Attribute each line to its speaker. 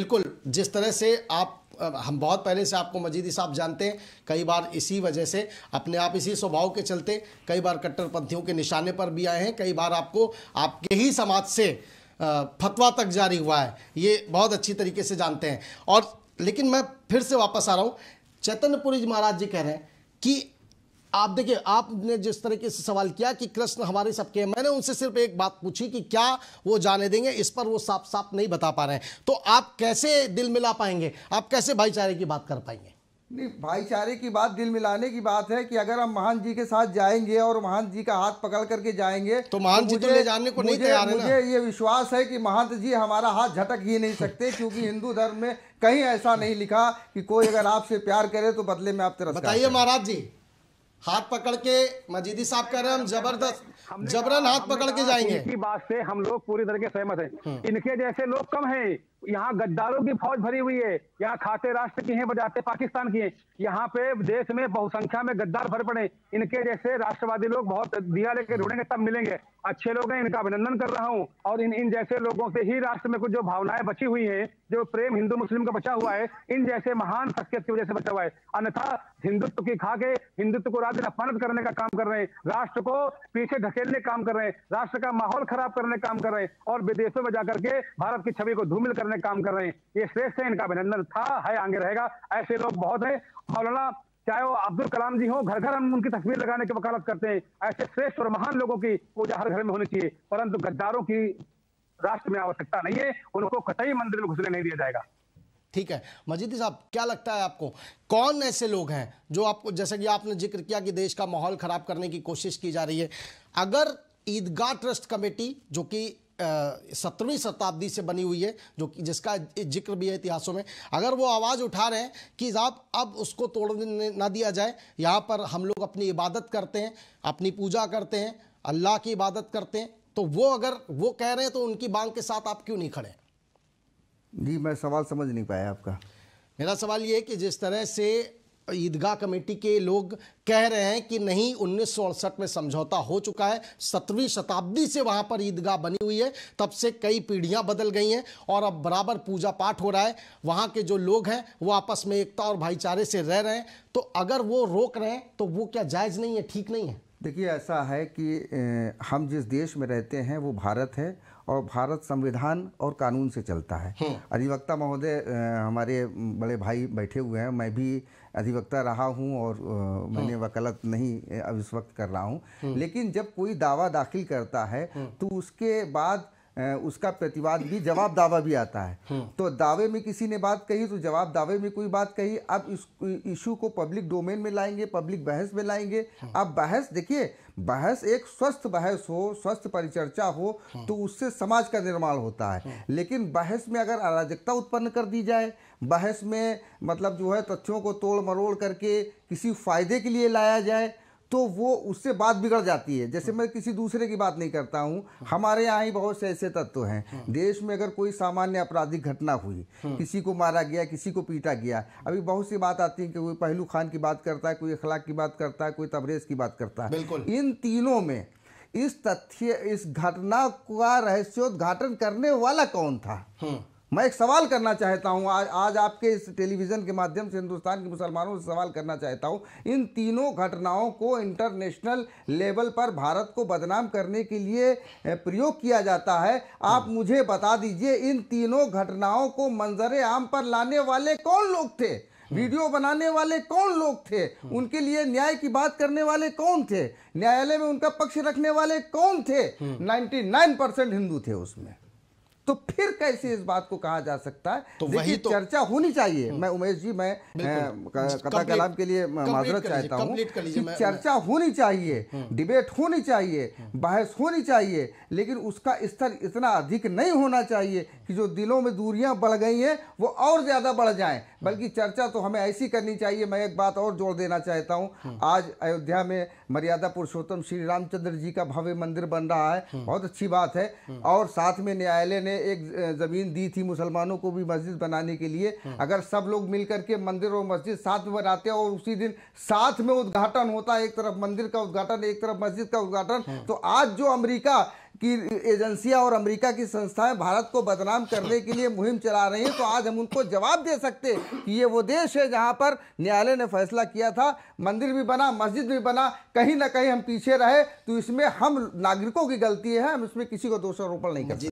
Speaker 1: बिल्कुल जिस तरह से आप हम बहुत पहले से आपको मजीदी साहब जानते हैं कई बार इसी वजह से अपने आप इसी स्वभाव के चलते कई बार कट्टरपंथियों के निशाने पर भी आए हैं कई बार आपको आपके ही समाज से फतवा तक जारी हुआ है ये बहुत अच्छी तरीके से जानते हैं और लेकिन मैं फिर से वापस आ रहा हूँ चैतन्यपुरी महाराज जी कह रहे हैं कि आप देखिए आपने जिस तरीके से सवाल किया कि कृष्ण हमारे सबके हैं मैंने उनसे सिर्फ एक बात पूछी कि क्या वो जाने देंगे इस पर वो साफ साफ नहीं बता पा रहे हैं तो आप कैसे दिल मिला पाएंगे आप कैसे भाईचारे की बात कर पाएंगे
Speaker 2: नहीं भाईचारे की बात दिल मिलाने की बात है कि अगर हम महान जी के साथ जाएंगे और महान जी का हाथ पकड़ करके जाएंगे तो महान तो जी तो ले जाने को नहीं तैयार है मुझे ये विश्वास है कि महान जी हमारा हाथ झटक ही नहीं सकते क्योंकि
Speaker 1: हिंदू धर्म में कहीं ऐसा नहीं लिखा कि कोई अगर आपसे प्यार करे तो बदले में आप तरफ बताइए महाराज जी हाथ पकड़ के मजीदी साहब कह रहे हैं हम जबरदस्त जबरन हाथ पकड़ के जाएंगे इसी
Speaker 3: बात से हम लोग पूरी तरह के सहमत हैं हम्म। इनके जैसे लोग कम हैं यहाँ गद्दारों की फौज भरी हुई है यहाँ खाते राष्ट्र की हैं बजाते पाकिस्तान की हैं यहाँ पे देश में बहुसंख्या में गद्दार भर पड़े इनके जैसे राष्ट्रवादी लोग बहुत दिया लेके ढूंढेंगे तब मिलेंगे अच्छे लोग हैं इनका अभिनंदन कर रहा हूँ और इन इन जैसे लोगों से ही राष्ट्र में कुछ जो भावनाएं बची हुई है जो प्रेम हिंदू मुस्लिम का बचा हुआ है इन जैसे महान शख्सियत की वजह से बचा हुआ है अन्यथा हिंदुत्व की खा के हिंदुत्व को राज्य दिन अपमानित करने का काम कर रहे हैं राष्ट्र को पीछे ढकेलने का काम कर रहे हैं राष्ट्र का माहौल खराब करने का काम कर रहे हैं और विदेशों में जाकर के भारत की छवि को धूमिल करने का काम कर रहे हैं ये श्रेष्ठ है इनका अभिनंदन था है आगे रहेगा ऐसे लोग बहुत है मौलाना चाहे वो अब्दुल कलाम जी हो घर घर हम उनकी तस्वीर लगाने की वकालत करते हैं ऐसे श्रेष्ठ और महान लोगों की पूजा हर घर में होनी चाहिए परंतु गद्दारों की राष्ट्र में आवश्यकता नहीं है उनको कतई मंदिर में घुसने नहीं दिया
Speaker 1: जाएगा ठीक है मजीदी साहब क्या लगता है आपको कौन ऐसे लोग हैं जो आपको जैसे कि आपने जिक्र किया कि देश का माहौल खराब करने की कोशिश की जा रही है अगर ईदगाह ट्रस्ट कमेटी जो कि सत्रहवीं शताब्दी से बनी हुई है जो कि जिसका जिक्र भी है इतिहासों में अगर वो आवाज़ उठा रहे हैं कि साहब अब उसको तोड़ने ना दिया जाए यहाँ पर हम लोग अपनी इबादत करते हैं अपनी पूजा करते हैं अल्लाह की इबादत करते हैं तो वो अगर वो कह रहे हैं तो उनकी मांग के साथ आप क्यों नहीं खड़े जी मैं सवाल समझ
Speaker 2: नहीं पाया आपका
Speaker 1: मेरा सवाल ये है कि जिस तरह से ईदगाह कमेटी के लोग कह रहे हैं कि नहीं उन्नीस में समझौता हो चुका है सत्रहवीं शताब्दी से वहाँ पर ईदगाह बनी हुई है तब से कई पीढ़ियां बदल गई हैं और अब बराबर पूजा पाठ हो रहा है वहाँ के जो लोग हैं वो आपस में एकता और भाईचारे से रह रहे हैं तो अगर वो रोक रहे हैं तो वो क्या जायज़ नहीं है ठीक नहीं है देखिए ऐसा है कि हम जिस देश में
Speaker 2: रहते हैं वो भारत है और भारत संविधान और कानून से चलता है हम्म। अधिवक्ता महोदय हमारे बड़े भाई बैठे हुए हैं मैं भी अधिवक्ता रहा हूं और मैंने हम्म। वकालत नहीं अब इस वक्त कर रहा हूं हम्म। लेकिन जब कोई दावा दाखिल करता है तो उसके बाद उसका प्रतिवाद भी जवाब दावा भी आता है हम्म। तो दावे में किसी ने बात कही तो जवाब दावे में कोई बात कही अब इस इशू को पब्लिक डोमेन में लाएंगे पब्लिक बहस में लाएंगे हम्म। अब बहस देखिए बहस एक स्वस्थ बहस हो स्वस्थ परिचर्चा हो हम्म। तो उससे समाज का निर्माण होता है लेकिन बहस में अगर अराजकता उत्पन्न कर दी जाए बहस में मतलब जो है तथ्यों को तोड़ मरोड़ करके किसी फायदे के लिए लाया जाए तो वो उससे बात बिगड़ जाती है जैसे हाँ। मैं किसी दूसरे की बात नहीं करता हूँ हाँ। हमारे यहाँ ही बहुत से ऐसे तत्व हैं हाँ। देश में अगर कोई सामान्य आपराधिक घटना हुई किसी को मारा गया किसी को पीटा गया अभी बहुत सी बात आती है कि कोई पहलू खान की बात करता है कोई अखलाक की बात करता है कोई तबरेज की बात करता है इन तीनों में इस तथ्य इस घटना का रहस्योद्घाटन करने वाला कौन था मैं एक सवाल करना चाहता हूं आज आज आपके इस टेलीविज़न के माध्यम से हिंदुस्तान के मुसलमानों से सवाल करना चाहता हूं इन तीनों घटनाओं को इंटरनेशनल लेवल पर भारत को बदनाम करने के लिए प्रयोग किया जाता है आप मुझे बता दीजिए इन तीनों घटनाओं को मंजर आम पर लाने वाले कौन लोग थे वीडियो बनाने वाले कौन लोग थे उनके लिए न्याय की बात करने वाले कौन थे न्यायालय में उनका पक्ष रखने वाले कौन थे 99 हम्म। परसेंट हिंदू थे उसमें तो फिर कैसे इस बात को कहा जा सकता है तो वही तो, चर्चा होनी चाहिए हम्म। मैं उमेश जी मैं कथा कलाम के लिए माजरत चाहता हूँ चर्चा होनी चाहिए हम्म। डिबेट होनी चाहिए हम्म। बहस होनी चाहिए लेकिन उसका स्तर इतना अधिक नहीं होना चाहिए कि जो दिलों में दूरियां बढ़ गई हैं वो और ज़्यादा बढ़ जाए बल्कि चर्चा तो हमें ऐसी करनी चाहिए मैं एक बात और जोड़ देना चाहता हूँ आज अयोध्या में मर्यादा पुरुषोत्तम श्री रामचंद्र जी का भव्य मंदिर बन रहा है बहुत अच्छी बात है और साथ में न्यायालय ने ने एक ज़मीन दी थी मुसलमानों को भी मस्जिद बनाने के लिए हाँ। अगर सब लोग मिलकर के मंदिर और मस्जिद साथ में बनाते हैं और उसी दिन साथ में उद्घाटन होता है एक तरफ मंदिर का उद्घाटन एक तरफ मस्जिद का उद्घाटन हाँ। तो आज जो अमरीका की एजेंसियां और अमेरिका की संस्थाएं भारत को बदनाम करने के लिए मुहिम चला रही हैं तो आज हम उनको जवाब दे सकते कि ये वो देश है जहां पर न्यायालय ने फैसला किया था मंदिर भी बना मस्जिद भी बना कहीं ना कहीं हम पीछे रहे तो इसमें हम नागरिकों की गलती है हम इसमें किसी को दोषारोपण नहीं करते